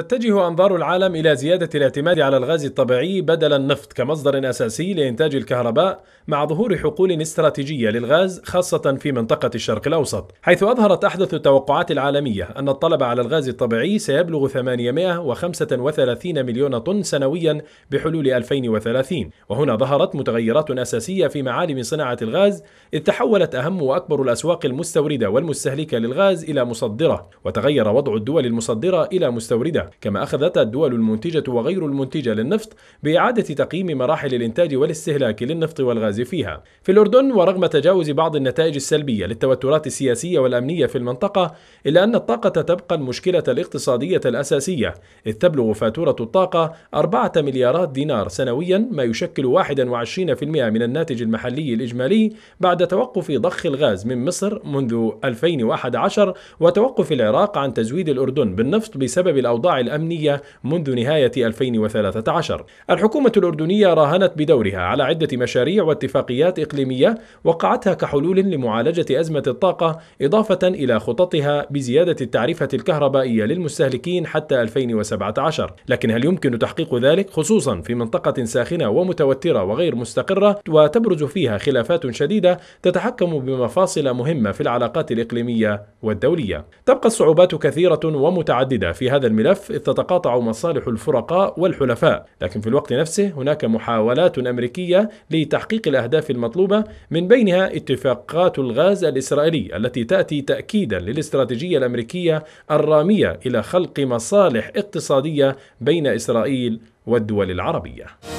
تتجه أنظار العالم إلى زيادة الاعتماد على الغاز الطبيعي بدل النفط كمصدر أساسي لإنتاج الكهرباء مع ظهور حقول استراتيجية للغاز خاصة في منطقة الشرق الأوسط حيث أظهرت أحدث التوقعات العالمية أن الطلب على الغاز الطبيعي سيبلغ 835 مليون طن سنويا بحلول 2030 وهنا ظهرت متغيرات أساسية في معالم صناعة الغاز إذ تحولت أهم وأكبر الأسواق المستوردة والمستهلكة للغاز إلى مصدرة وتغير وضع الدول المصدرة إلى مستوردة كما أخذت الدول المنتجة وغير المنتجة للنفط بإعادة تقييم مراحل الإنتاج والاستهلاك للنفط والغاز فيها في الأردن ورغم تجاوز بعض النتائج السلبية للتوترات السياسية والأمنية في المنطقة إلا أن الطاقة تبقى المشكلة الاقتصادية الأساسية إذ تبلغ فاتورة الطاقة 4 مليارات دينار سنويا ما يشكل 21% من الناتج المحلي الإجمالي بعد توقف ضخ الغاز من مصر منذ 2011 وتوقف العراق عن تزويد الأردن بالنفط بسبب الأوضاع الأوضاع الأمنية منذ نهاية 2013 الحكومة الأردنية راهنت بدورها على عدة مشاريع واتفاقيات إقليمية وقعتها كحلول لمعالجة أزمة الطاقة إضافة إلى خططها بزيادة التعرفة الكهربائية للمستهلكين حتى 2017 لكن هل يمكن تحقيق ذلك خصوصا في منطقة ساخنة ومتوترة وغير مستقرة وتبرز فيها خلافات شديدة تتحكم بمفاصل مهمة في العلاقات الإقليمية والدولية تبقى الصعوبات كثيرة ومتعددة في هذا الملف الملف إذ تتقاطع مصالح الفرقاء والحلفاء لكن في الوقت نفسه هناك محاولات أمريكية لتحقيق الأهداف المطلوبة من بينها اتفاقات الغاز الإسرائيلي التي تأتي تأكيدا للاستراتيجية الأمريكية الرامية إلى خلق مصالح اقتصادية بين إسرائيل والدول العربية